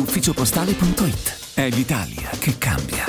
ufficiopostale.it. È l'Italia che cambia.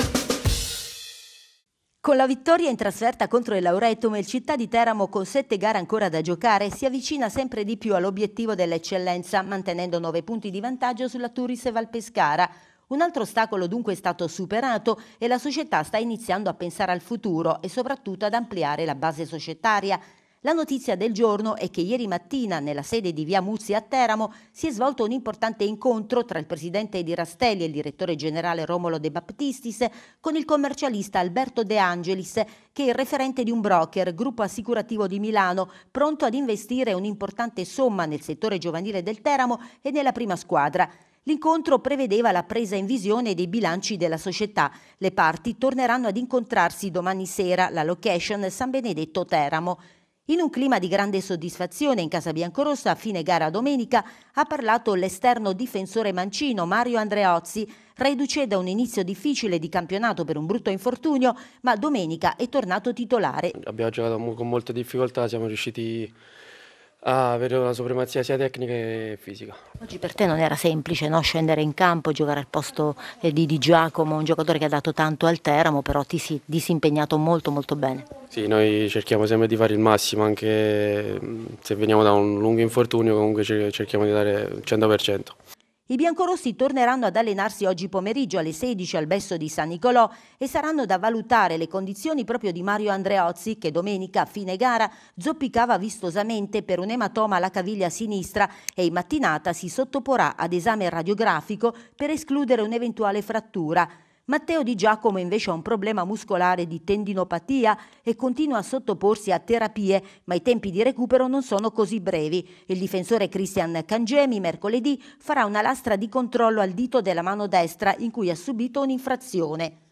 Con la vittoria in trasferta contro il Lauretum, il Città di Teramo, con sette gare ancora da giocare, si avvicina sempre di più all'obiettivo dell'eccellenza, mantenendo nove punti di vantaggio sulla Turis Valpescara. Un altro ostacolo dunque è stato superato e la società sta iniziando a pensare al futuro e soprattutto ad ampliare la base societaria. La notizia del giorno è che ieri mattina nella sede di Via Muzzi a Teramo si è svolto un importante incontro tra il presidente di Rastelli e il direttore generale Romolo De Baptistis con il commercialista Alberto De Angelis che è il referente di un broker, gruppo assicurativo di Milano, pronto ad investire un'importante somma nel settore giovanile del Teramo e nella prima squadra. L'incontro prevedeva la presa in visione dei bilanci della società. Le parti torneranno ad incontrarsi domani sera alla location San Benedetto Teramo. In un clima di grande soddisfazione in Casa Biancorossa a fine gara domenica ha parlato l'esterno difensore mancino Mario Andreozzi, reduce da un inizio difficile di campionato per un brutto infortunio, ma domenica è tornato titolare. Abbiamo giocato con molte difficoltà, siamo riusciti a ah, avere la supremazia sia tecnica che fisica. Oggi per te non era semplice no? scendere in campo, giocare al posto eh, di Di Giacomo, un giocatore che ha dato tanto al Teramo, però ti sei disimpegnato molto molto bene. Sì, noi cerchiamo sempre di fare il massimo, anche mm, se veniamo da un lungo infortunio comunque cerchiamo di dare il 100%. I biancorossi torneranno ad allenarsi oggi pomeriggio alle 16 al Besso di San Nicolò e saranno da valutare le condizioni proprio di Mario Andreozzi che domenica a fine gara zoppicava vistosamente per un ematoma alla caviglia sinistra e in mattinata si sottoporrà ad esame radiografico per escludere un'eventuale frattura. Matteo Di Giacomo invece ha un problema muscolare di tendinopatia e continua a sottoporsi a terapie, ma i tempi di recupero non sono così brevi. Il difensore Christian Cangemi mercoledì farà una lastra di controllo al dito della mano destra in cui ha subito un'infrazione.